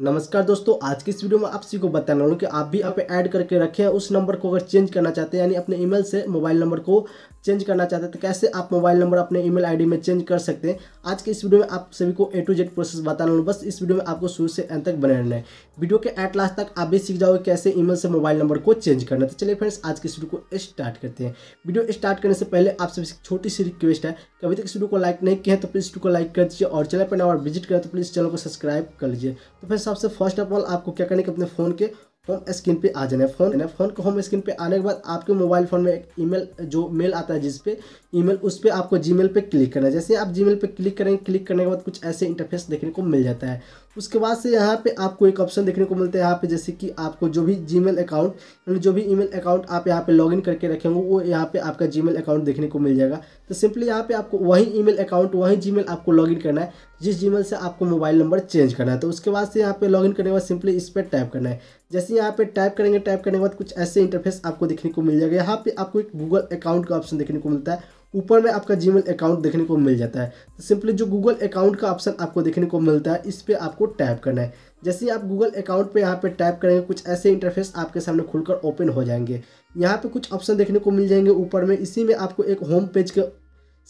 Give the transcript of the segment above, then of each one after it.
नमस्कार दोस्तों आज की इस वीडियो में आप सभी को बताने वाला हूँ कि आप भी आप ऐड करके रखें उस नंबर को अगर चेंज करना चाहते हैं यानी अपने ईमेल से मोबाइल नंबर को चेंज करना चाहते हैं तो कैसे आप मोबाइल नंबर अपने ईमेल आईडी में चेंज कर सकते हैं आज के इस वीडियो में आप सभी को ए टू जेड प्रोसेस बताना हूँ बस इस वीडियो में आपको शुरू से अंत तक बने रहना है वीडियो के एट लास्ट तक आप भी सीख जाओगे कैसे ईमेल से मोबाइल नंबर को चेंज करना तो चलिए फ्रेंड्स आज के इस वीडियो को स्टार्ट करते हैं वीडियो स्टार्ट करने से पहले आप सभी छोटी सी रिक्वेस्ट है कि अभी तक इस वीडियो को लाइक नहीं किया है तो प्लीज़ वीडियो को लाइक कर दीजिए और चैनल पर और विजिट करें तो प्लीज़ चैनल को सब्सक्राइब कर लीजिए तो फिर सबसे फर्स्ट ऑफ ऑल आपको क्या करना है कि अपने फ़ोन के होम स्क्रीन पे आ जाना है फोन ना फोन के होम स्क्रीन पे आने के बाद आपके मोबाइल फ़ोन में एक ईमेल जो मेल आता है जिस पे ईमेल उस पर आपको जीमेल पे क्लिक करना है जैसे आप जीमेल पे क्लिक करेंगे क्लिक करने के बाद कुछ ऐसे इंटरफेस देखने को मिल जाता है उसके बाद से यहाँ पे आपको एक ऑप्शन देखने को मिलता है यहाँ पे जैसे कि आपको जो भी मेल अकाउंट यानी जो भी मेल अकाउंट आप यहाँ पे लॉगिन करके रखेंगे वो यहाँ पे आपका मेल अकाउंट देखने को मिल जाएगा तो सिंपली यहाँ पे आपको वही मेल अकाउंट वही मेल आपको लॉगिन करना है जिस जीमेल से आपको मोबाइल नंबर चेंज करना है तो उसके बाद से यहाँ पे लॉगिन करने के बाद सिंपली इस पर टाइप करना है जैसे यहाँ पे टाइप करेंगे टाइप करने के बाद कुछ ऐसे इंटरफेस आपको देखने को मिल जाएगा यहाँ पे आपको एक गूगल अकाउंट का ऑप्शन देखने को मिलता है ऊपर में आपका जी अकाउंट देखने को मिल जाता है तो सिंपली जो गूगल अकाउंट का ऑप्शन आपको देखने को मिलता है इस पर आपको टाइप करना है जैसे ही आप गूगल अकाउंट पर यहाँ पर टाइप करेंगे कुछ ऐसे इंटरफेस आपके सामने खुलकर ओपन हो जाएंगे यहाँ पे कुछ ऑप्शन देखने को मिल जाएंगे ऊपर में इसी में आपको एक होम पेज के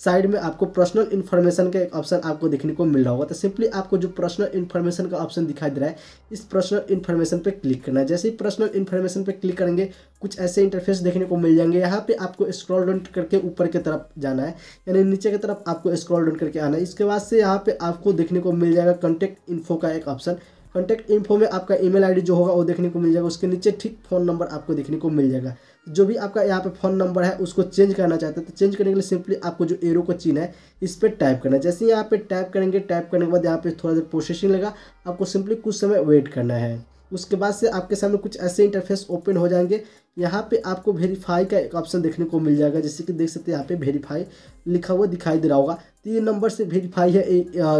साइड में आपको पर्सनल इन्फॉर्मेशन का एक ऑप्शन आपको देखने को मिल रहा होगा तो सिंपली आपको जो पर्सनल इन्फॉर्मेशन का ऑप्शन दिखाई दे रहा है इस पर्सनल इन्फॉर्मेशन पे क्लिक करना है जैसे ही पर्सनल इन्फॉर्मेशन पे क्लिक करेंगे कुछ ऐसे इंटरफेस देखने को मिल जाएंगे यहाँ पे आपको स्क्रॉल डाउन करके ऊपर की तरफ जाना है यानी नीचे की तरफ आपको स्क्रॉल डाउन करके आना है इसके बाद से यहाँ पर आपको देखने को मिल जाएगा कॉन्टेक्ट इन्फो का एक ऑप्शन कॉन्टैक्ट इन्फो में आपका ईमेल आईडी जो होगा वो देखने को मिल जाएगा उसके नीचे ठीक फ़ोन नंबर आपको देखने को मिल जाएगा जो भी आपका यहाँ पे फ़ोन नंबर है उसको चेंज करना चाहते हैं तो चेंज करने के लिए सिंपली आपको जो एरो का चिन्ह है इस पर टाइप करना है जैसे ही यहाँ पे टाइप करेंगे टाइप करने के बाद यहाँ पे थोड़ा देर प्रोसेसिंग लगा आपको सिंपली कुछ समय वेट करना है उसके बाद से आपके सामने कुछ ऐसे इंटरफेस ओपन हो जाएंगे यहाँ पे आपको वेरीफाई का एक ऑप्शन देखने को मिल जाएगा जैसे कि देख सकते हैं यहाँ पे वेरीफाई लिखा हुआ दिखाई दे रहा होगा तो ये नंबर से वेरीफाई है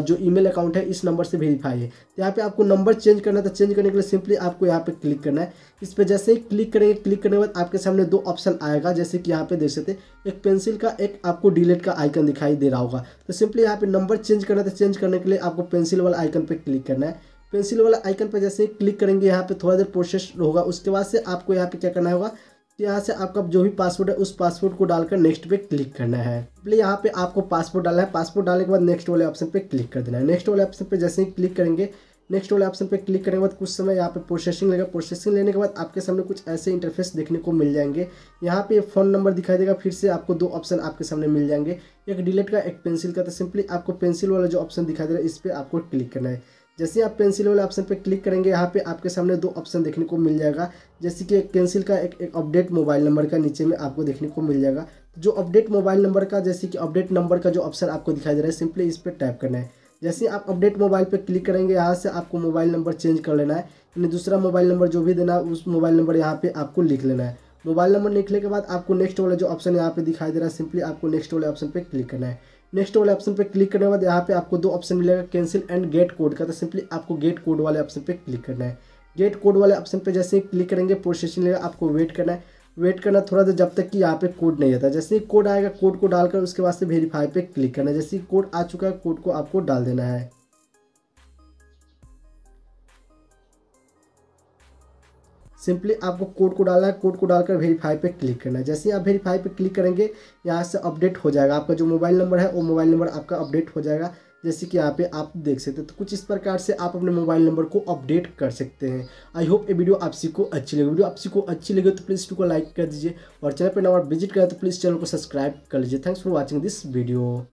जो ईमेल अकाउंट है इस नंबर से वेरीफाई है तो यहाँ पे आपको नंबर चेंज करना है तो चेंज करने के लिए सिंपली आपको यहाँ पे क्लिक करना है इस पर जैसे ही क्लिक करेंगे क्लिक करने के बाद आपके सामने दो ऑप्शन आएगा जैसे कि यहाँ पे देख सकते एक पेंसिल का एक आपको डिलेट का आइकन दिखाई दे रहा होगा तो सिंपली यहाँ पे नंबर चेंज करना है तो चेंज करने के लिए आपको पेंसिल वाला आइकन पर क्लिक करना है पेंसिल वाला आइकन पर जैसे क्लिक करेंगे यहाँ पे थोड़ा देर प्रोसेस होगा उसके बाद से आपको यहाँ पे क्या करना होगा तो यहाँ से आपका जो भी पासवर्ड है उस पासवर्ड को डालकर नेक्स्ट पे क्लिक करना है बोले यहाँ पे आपको पासवर्ड डालना है पासवर्ड डालने के बाद नेक्स्ट वाले ऑप्शन पे क्लिक कर देना है नेक्स्ट वाले ऑप्शन पे जैसे ही क्लिक करेंगे नेक्स्ट वाले ऑप्शन पे क्लिक करने के बाद कुछ समय यहाँ पे प्रोसेसिंग लेगा प्रोसेसिंग लेने के बाद आपके सामने कुछ ऐसे इंटरफेस देखने को मिल जाएंगे यहाँ पे फ़ोन नंबर दिखाई देगा फिर से आपको दो ऑप्शन आपके सामने मिल जाएंगे एक डिलीट का एक पेंसिल का तो सिंपली आपको पेंसिल वाला जो ऑप्शन दिखाई दे रहा है इस पर आपको क्लिक करना है जैसे आप पेंसिल वाले ऑप्शन पर क्लिक करेंगे यहाँ पे आपके सामने दो ऑप्शन देखने को मिल जाएगा जैसे कि एक पेंसिल का एक एक अपडेट मोबाइल नंबर का नीचे में आपको देखने को मिल जाएगा जो अपडेट मोबाइल नंबर का जैसे कि अपडेट नंबर का जो ऑप्शन आपको दिखाई दे रहा है सिंपली इस पर टाइप करना है जैसे आप अपडेट मोबाइल पर क्लिक करेंगे यहाँ से आपको मोबाइल नंबर चेंज कर लेना है यानी दूसरा मोबाइल नंबर जो भी देना है उस मोबाइल नंबर यहाँ पर आपको लिख लेना है मोबाइल नंबर लिखने के बाद आपको नेक्स्ट वाला जो ऑप्शन यहाँ पे दिखाई दे रहा है सिंपली आपको नेक्स्ट वाले ऑप्शन पे क्लिक करना है नेक्स्ट वाले ऑप्शन पे क्लिक करने के बाद यहाँ पे आपको दो ऑप्शन मिलेगा कैंसिल एंड गेट कोड का तो सिंपली आपको गेट कोड वाले ऑप्शन पे क्लिक करना है गेट कोड वाले ऑप्शन पे जैसे ही क्लिक करेंगे प्रोसेसिंग लेगा आपको वेट करना है वेट करना थोड़ा देर जब तक कि यहाँ पे कोड नहीं आता जैसे ही कोड आएगा कोड को डालकर उसके बाद से वेरीफाई पे क्लिक करना है जैसे ही कोड आ चुका है कोड को आपको डाल देना है सिंपली आपको कोड को डालना है कोड को डालकर वेरीफाई पे क्लिक करना है जैसे ही आप वेरीफाई पे क्लिक करेंगे यहाँ से अपडेट हो जाएगा आपका जो मोबाइल नंबर है वो मोबाइल नंबर आपका अपडेट हो जाएगा जैसे कि यहाँ पे आप देख सकते हैं तो कुछ इस प्रकार से आप अपने मोबाइल नंबर को अपडेट कर सकते हैं आई होप ये वीडियो आप को अच्छी लगे वीडियो आप को अच्छी लगे तो प्लीज़ वीडियो को लाइक कर दीजिए और चैनल पर नंबर विजिट करें तो प्लीज़ चैनल को सब्सक्राइब कर लीजिए thanks for watching this video